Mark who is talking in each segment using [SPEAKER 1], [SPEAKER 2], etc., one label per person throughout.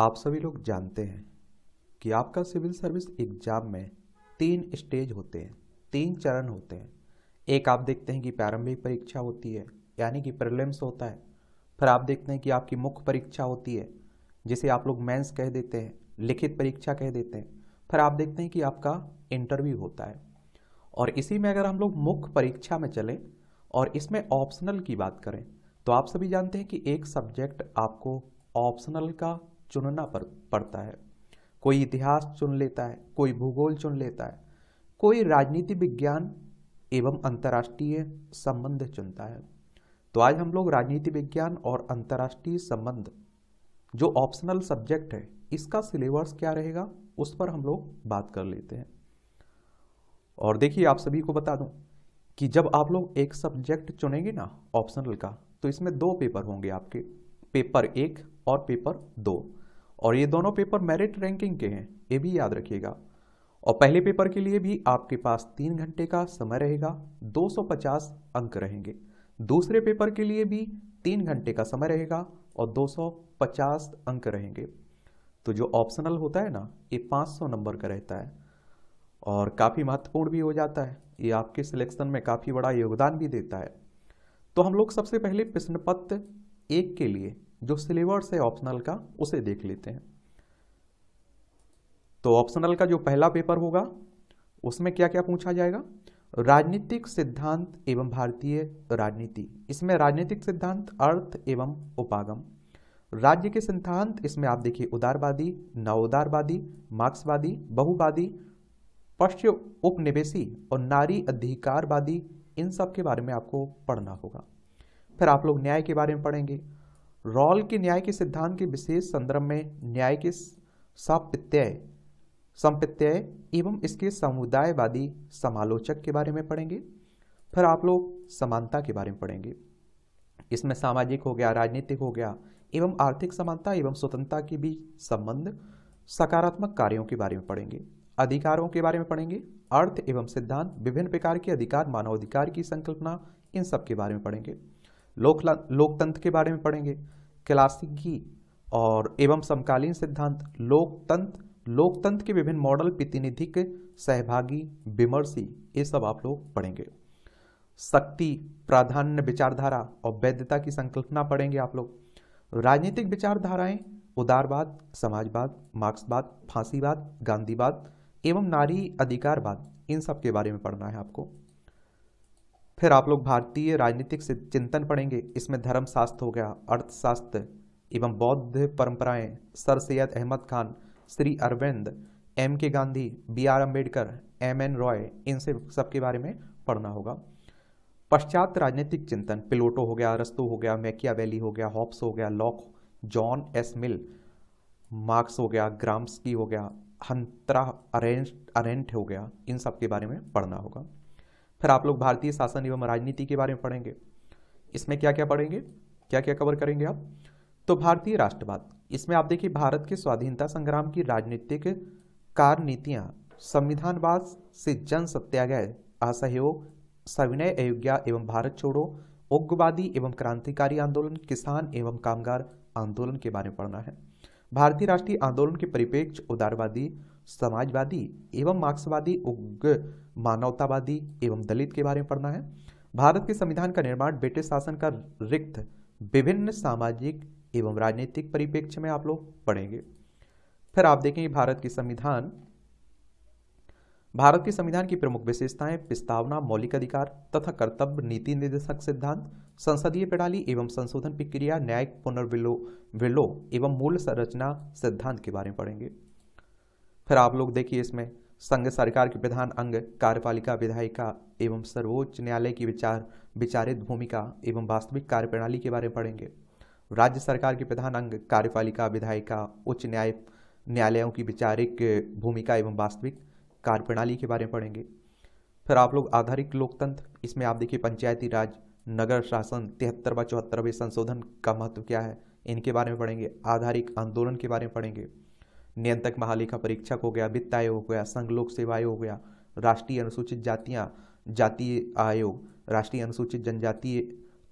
[SPEAKER 1] आप सभी लोग जानते हैं कि आपका सिविल सर्विस एग्जाम में तीन स्टेज होते हैं तीन चरण होते हैं एक आप देखते हैं कि प्रारंभिक परीक्षा होती है यानी कि प्रिलिम्स होता है फिर आप देखते हैं कि आपकी मुख्य परीक्षा होती है जिसे आप लोग मेंस कह देते हैं लिखित परीक्षा कह देते हैं फिर आप देखते हैं कि आपका इंटरव्यू होता है और इसी में अगर हम लोग मुख्य परीक्षा में चलें और इसमें ऑप्शनल की बात करें तो आप सभी जानते हैं कि एक सब्जेक्ट आपको ऑप्शनल का चुनना पर पड़ता है कोई इतिहास चुन लेता है कोई भूगोल चुन लेता है कोई राजनीति विज्ञान एवं अंतर्राष्ट्रीय संबंध चुनता है तो आज हम लोग राजनीति विज्ञान और अंतर्राष्ट्रीय संबंध जो ऑप्शनल सब्जेक्ट है इसका सिलेबस क्या रहेगा उस पर हम लोग बात कर लेते हैं और देखिए आप सभी को बता दूं कि जब आप लोग एक सब्जेक्ट चुनेंगे ना ऑप्शनल का तो इसमें दो पेपर होंगे आपके पेपर एक और पेपर दो और ये दोनों पेपर मेरिट रैंकिंग के हैं ये भी याद रखिएगा और पहले पेपर के लिए भी आपके पास तीन घंटे का समय रहेगा 250 अंक रहेंगे दूसरे पेपर के लिए भी तीन घंटे का समय रहेगा और 250 अंक रहेंगे तो जो ऑप्शनल होता है ना ये 500 नंबर का रहता है और काफ़ी महत्वपूर्ण भी हो जाता है ये आपके सिलेक्शन में काफ़ी बड़ा योगदान भी देता है तो हम लोग सबसे पहले प्रश्न पत्र एक के लिए जो सिलेबस है ऑप्शनल का उसे देख लेते हैं तो ऑप्शनल का जो पहला पेपर होगा उसमें क्या क्या पूछा जाएगा राजनीतिक सिद्धांत एवं भारतीय राजनीति इसमें राजनीतिक सिद्धांत अर्थ एवं उपागम राज्य के सिद्धांत इसमें आप देखिए उदारवादी नवोदारवादी मार्क्सवादी बहुवादी पश्चिम उपनिवेशी और नारी अधिकारवादी इन सब के बारे में आपको पढ़ना होगा फिर आप लोग न्याय के बारे में पढ़ेंगे रॉल के न्याय के सिद्धांत के विशेष संदर्भ में न्याय के सप्रत्यय संपित्यय एवं इसके समुदायवादी समालोचक के बारे में पढ़ेंगे फिर आप लोग समानता के बारे में पढ़ेंगे इसमें सामाजिक हो गया राजनीतिक हो गया एवं आर्थिक समानता एवं स्वतंत्रता के बीच संबंध सकारात्मक कार्यों के बारे में पढ़ेंगे अधिकारों के बारे में पढ़ेंगे अर्थ एवं सिद्धांत विभिन्न प्रकार के अधिकार मानवाधिकार की संकल्पना इन सब के बारे में पढ़ेंगे लोक लोकतंत्र के बारे में पढ़ेंगे क्लासिकी और एवं समकालीन सिद्धांत लोकतंत्र लोकतंत्र के विभिन्न मॉडल प्रतिनिधिक सहभागी विमर्शी ये सब आप लोग पढ़ेंगे शक्ति प्राधान्य विचारधारा और वैधता की संकल्पना पढ़ेंगे आप लोग राजनीतिक विचारधाराएं उदारवाद समाजवाद मार्क्सवाद फांसीवाद गांधीवाद एवं नारी अधिकारवाद इन सब के बारे में पढ़ना है आपको फिर आप लोग भारतीय राजनीतिक चिंतन पढ़ेंगे इसमें धर्मशास्त्र हो गया अर्थशास्त्र एवं बौद्ध परंपराएं Sir Syed Ahmad Khan Shri Arvind M K Gandhi B R Ambedkar M N Roy इन सब सबके बारे में पढ़ना होगा पश्चात राजनीतिक चिंतन पिलोटो हो गया अरस्तु हो गया मैकिया वैली हो गया हॉप्स हो गया Locke John S Mill Marx हो गया ग्राम्स की हो गया हंतरा अरेंट अरेंट हो गया इन सब के बारे में पढ़ना होगा फिर आप लोग भारतीय शासन एवं राजनीति के बारे में पढ़ेंगे इसमें क्या क्या पढ़ेंगे क्या क्या कवर करेंगे आप तो भारतीय राष्ट्रवाद इसमें आप देखिए भारत के स्वाधीनता संग्राम की राजनीतिक कार्यनीतियाँ संविधानवाद से जन सत्याग्रह असहयोग सविनय अयोग्या एवं भारत छोड़ो उग्रवादी एवं क्रांतिकारी आंदोलन किसान एवं कामगार आंदोलन के बारे में पढ़ना है भारतीय राष्ट्रीय आंदोलन के परिपेक्ष उदारवादी समाजवादी एवं मार्क्सवादी उग्र मानवतावादी एवं दलित के बारे में पढ़ना है भारत के संविधान का निर्माण ब्रिटिश शासन का रिक्त विभिन्न सामाजिक एवं राजनीतिक परिप्रेक्ष्य में आप लोग पढ़ेंगे फिर आप देखेंगे भारत की संविधान भारत के संविधान की प्रमुख विशेषताएं प्रस्तावना मौलिक अधिकार तथा कर्तव्य नीति निर्देशक सिद्धांत संसदीय प्रणाली एवं संशोधन प्रक्रिया न्यायिक पुनर्विलो विलो एवं मूल संरचना सिद्धांत के बारे में पढ़ेंगे फिर आप लोग देखिए इसमें संघ सरकार के प्रधान अंग कार्यपालिका विधायिका एवं सर्वोच्च न्यायालय की विचार विचारित भूमिका एवं वास्तविक कार्यप्रणाली के बारे में पढ़ेंगे राज्य सरकार के प्रधान अंग कार्यपालिका विधायिका उच्च न्याय न्यायालयों की विचारिक भूमिका एवं वास्तविक कार्यप्रणाली के बारे में पढ़ेंगे फिर आप लोग आधारित लोकतंत्र इसमें आप देखिए पंचायती राज नगर शासन तिहत्तर व चौहत्तरवें संशोधन का महत्व क्या है इनके बारे में पढ़ेंगे आधारिक आंदोलन के बारे में पढ़ेंगे नियंत्रक महालेखा परीक्षक हो गया वित्त आयोग हो गया संघ लोक सेवा आयोग हो गया राष्ट्रीय अनुसूचित जातियाँ जाति आयोग राष्ट्रीय अनुसूचित जनजातीय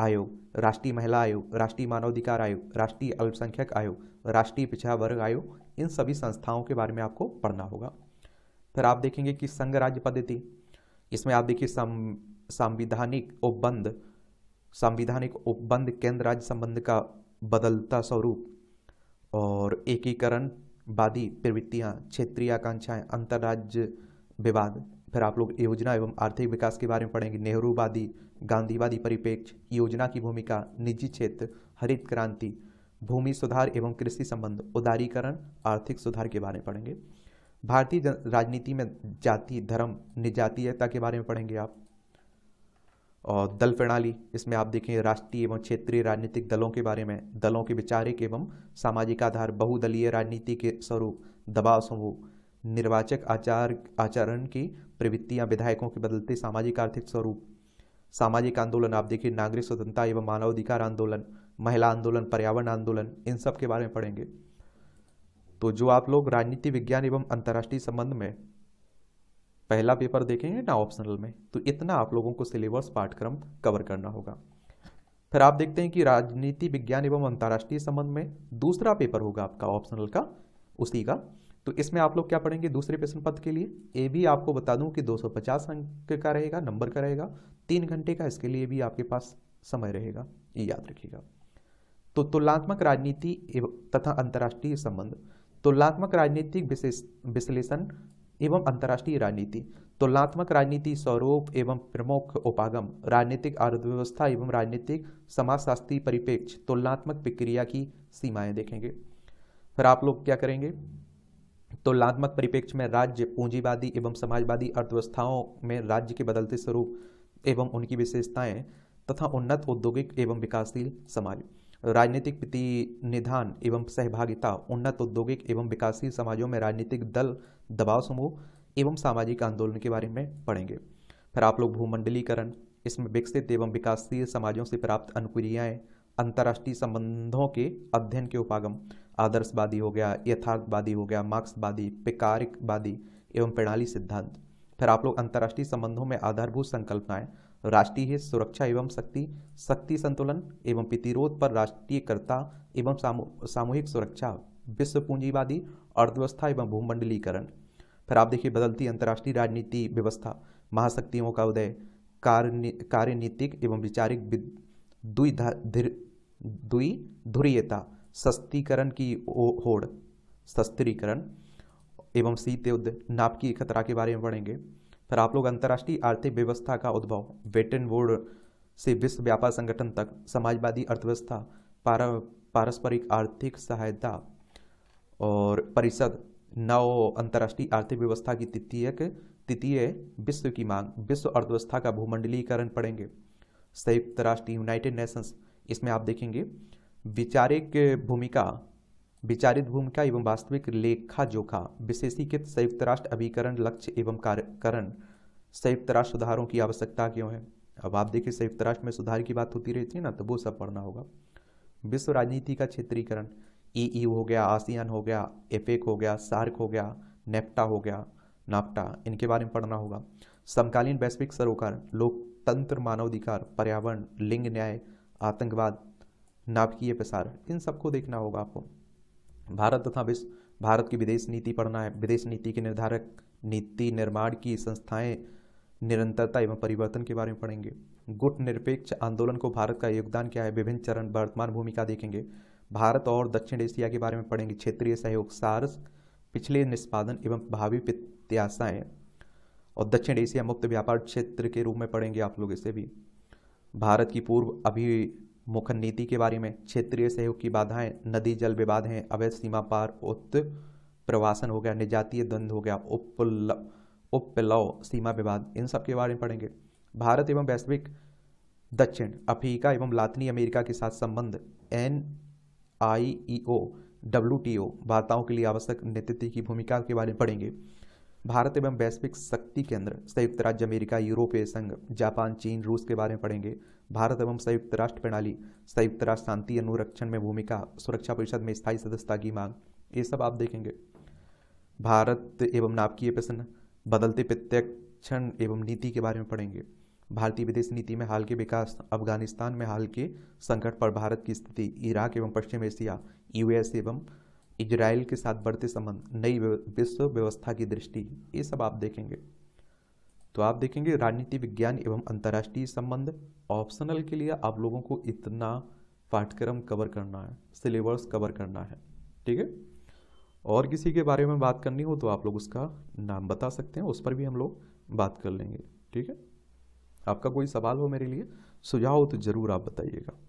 [SPEAKER 1] आयोग राष्ट्रीय महिला आयोग राष्ट्रीय मानवाधिकार आयोग राष्ट्रीय अल्पसंख्यक आयोग राष्ट्रीय पिछड़ा वर्ग आयोग इन सभी संस्थाओं के बारे में आपको पढ़ना होगा फिर आप देखेंगे कि संघ राज्य पद्धति इसमें आप देखिए संविधानिक उपबंध संविधानिक उपबंध केंद्र राज्य संबंध का बदलता स्वरूप और एकीकरण वादी प्रवृत्तियाँ क्षेत्रीय आकांक्षाएँ अंतर्राज्य विवाद फिर आप लोग योजना एवं आर्थिक विकास के बारे में पढ़ेंगे नेहरूवादी गांधीवादी परिपेक्ष योजना की भूमिका निजी क्षेत्र हरित क्रांति भूमि सुधार एवं कृषि संबंध उदारीकरण आर्थिक सुधार के बारे में पढ़ेंगे भारतीय राजनीति में जाति धर्म निजातीयता के बारे में पढ़ेंगे आप और दल प्रणाली इसमें आप देखें राष्ट्रीय एवं क्षेत्रीय राजनीतिक दलों के बारे में दलों के विचारिक एवं सामाजिक आधार बहुदलीय राजनीति के स्वरूप दबाव समूह निर्वाचक आचार आचरण की प्रवृत्तियां विधायकों के बदलते सामाजिक आर्थिक स्वरूप सामाजिक आंदोलन आप देखिए नागरिक स्वतंत्रता एवं मानवाधिकार आंदोलन महिला आंदोलन पर्यावरण आंदोलन इन सब के बारे में पढ़ेंगे तो जो आप लोग राजनीति विज्ञान एवं अंतर्राष्ट्रीय संबंध में पहला पेपर देखेंगे ना ऑप्शनल में तो इतना आप लोगों को सिलेबस पाठ्यक्रम कवर करना होगा फिर आप देखते हैं कि राजनीति विज्ञान एवं अंतर्राष्ट्रीय संबंध में दूसरा पेपर होगा आपका ऑप्शनल का उसी का तो इसमें आप लोग क्या पढ़ेंगे दूसरे प्रश्न पत्र के लिए ए भी आपको बता दूं कि 250 अंक का रहेगा नंबर का रहेगा तीन घंटे का इसके लिए भी आपके पास समय रहेगा ये याद रखिएगा तो तुलनात्मक राजनीति तथा अंतर्राष्ट्रीय संबंध तुलनात्मक राजनीतिक विश्लेषण एवं अंतर्राष्ट्रीय राजनीति तुलनात्मक राजनीति स्वरूप एवं प्रमुख उपागम राजनीतिक अर्थव्यवस्था एवं राजनीतिक समाजशास्त्री परिपेक्ष तुलनात्मक प्रक्रिया की सीमाएं देखेंगे फिर आप लोग क्या करेंगे तुलनात्मक परिप्रेक्ष्य में राज्य पूंजीवादी एवं समाजवादी अर्थव्यवस्थाओं में राज्य के बदलते स्वरूप एवं उनकी विशेषताएं तथा उन्नत औद्योगिक एवं विकासशील समाज राजनीतिक प्रतिनिधान एवं सहभागिता उन्नत औद्योगिक एवं विकासशील समाजों में राजनीतिक दल दबाव समूह एवं सामाजिक आंदोलन के बारे में पढ़ेंगे फिर आप लोग भूमंडलीकरण इसमें विकसित एवं विकासशील समाजों से प्राप्त अनुक्रियाएँ अंतर्राष्ट्रीय संबंधों के अध्ययन के उपागम आदर्शवादी हो गया यथार्थवादी हो गया मार्क्सवादी पिकारिकवादी एवं प्रणाली सिद्धांत फिर आप लोग अंतर्राष्ट्रीय संबंधों में आधारभूत संकल्पनाएं राष्ट्रीय हित सुरक्षा एवं शक्ति शक्ति संतुलन एवं प्रतिरोध पर राष्ट्रीयकर्ता एवं सामूहिक सुरक्षा विश्व पूंजीवादी अर्थव्यवस्था एवं भूमंडलीकरण फिर आप देखिए बदलती अंतर्राष्ट्रीय राजनीति व्यवस्था महाशक्तियों का उदय कार्यनीतिक एवं विचारिक दुई ध्रीयता सस्तीकरण की होड़ सस्त्रीकरण एवं शीत युद्ध नाप की खतरा के बारे में पढ़ेंगे फिर आप लोग अंतर्राष्ट्रीय आर्थिक व्यवस्था का उद्भव वेटन वोड से विश्व व्यापार संगठन तक समाजवादी अर्थव्यवस्था पारस्परिक आर्थिक सहायता और परिषद नव अंतर्राष्ट्रीय आर्थिक व्यवस्था की तृतीय तृतीय विश्व की मांग विश्व अर्थव्यवस्था का भूमंडलीकरण पड़ेंगे संयुक्त राष्ट्र यूनाइटेड नेशंस इसमें आप देखेंगे विचारिक भूमिका विचारित भूमिका एवं वास्तविक लेखा जोखा विशेषीकृत संयुक्त राष्ट्र अभिकरण लक्ष्य एवं कार्यकरण संयुक्त राष्ट्र सुधारों की आवश्यकता क्यों है अब आप देखिए संयुक्त राष्ट्र में सुधार की बात होती रहती है ना तो वो सब पढ़ना होगा विश्व राजनीति का क्षेत्रीकरण ई e ई e हो गया आसियान हो गया एपेक हो गया सार्क हो गया नेप्टा हो गया नाप्टा इनके बारे में पढ़ना होगा समकालीन वैश्विक सरोकार लोकतंत्र मानवाधिकार पर्यावरण लिंग न्याय आतंकवाद नाभिकीय प्रसार इन सबको देखना होगा आपको भारत तथा विश्व भारत की विदेश नीति पढ़ना है विदेश नीति के निर्धारक नीति निर्माण की संस्थाएं निरंतरता एवं परिवर्तन के बारे में पढ़ेंगे गुट निरपेक्ष आंदोलन को भारत का योगदान क्या है विभिन्न चरण वर्तमान भूमिका देखेंगे भारत और दक्षिण एशिया के बारे में पढ़ेंगे क्षेत्रीय सहयोग सार्स पिछले निष्पादन एवं भावी प्रत्याशाएँ और दक्षिण एशिया मुक्त व्यापार क्षेत्र के रूप में पढ़ेंगे आप लोग इसे भी भारत की पूर्व अभी मुख्य नीति के बारे में क्षेत्रीय सहयोग की बाधाएं नदी जल विवाद हैं अवैध सीमा पार उत्त प्रवासन हो गया निजातीय द्वंद्व हो गया उपल उपलव सीमा विवाद इन सब के बारे में पढ़ेंगे भारत एवं वैश्विक दक्षिण अफ्रीका एवं लातनी अमेरिका के साथ संबंध N I E O W T O वार्ताओं के लिए आवश्यक नेतृत्व की भूमिका के बारे में पढ़ेंगे भारत एवं वैश्विक शक्ति केंद्र संयुक्त राज्य अमेरिका यूरोपीय संघ जापान चीन रूस के बारे में पढ़ेंगे भारत एवं संयुक्त राष्ट्र प्रणाली संयुक्त राष्ट्र शांति अनुरक्षण में भूमिका सुरक्षा परिषद में स्थायी सदस्यता की मांग ये सब आप देखेंगे भारत एवं नाभकीय प्रश्न बदलते प्रत्यक्षण एवं नीति के बारे में पढ़ेंगे भारतीय विदेश नीति में हाल के विकास अफगानिस्तान में हाल के संकट पर भारत की स्थिति इराक एवं पश्चिम एशिया यूएस एवं इजराइल के साथ बढ़ते संबंध नई विश्व व्यवस्था की दृष्टि ये सब आप देखेंगे तो आप देखेंगे राजनीति विज्ञान एवं अंतर्राष्ट्रीय संबंध ऑप्शनल के लिए आप लोगों को इतना पाठ्यक्रम कवर करना है सिलेबस कवर करना है ठीक है और किसी के बारे में बात करनी हो तो आप लोग उसका नाम बता सकते हैं उस पर भी हम लोग बात कर लेंगे ठीक है आपका कोई सवाल हो मेरे लिए सुझाव तो ज़रूर आप बताइएगा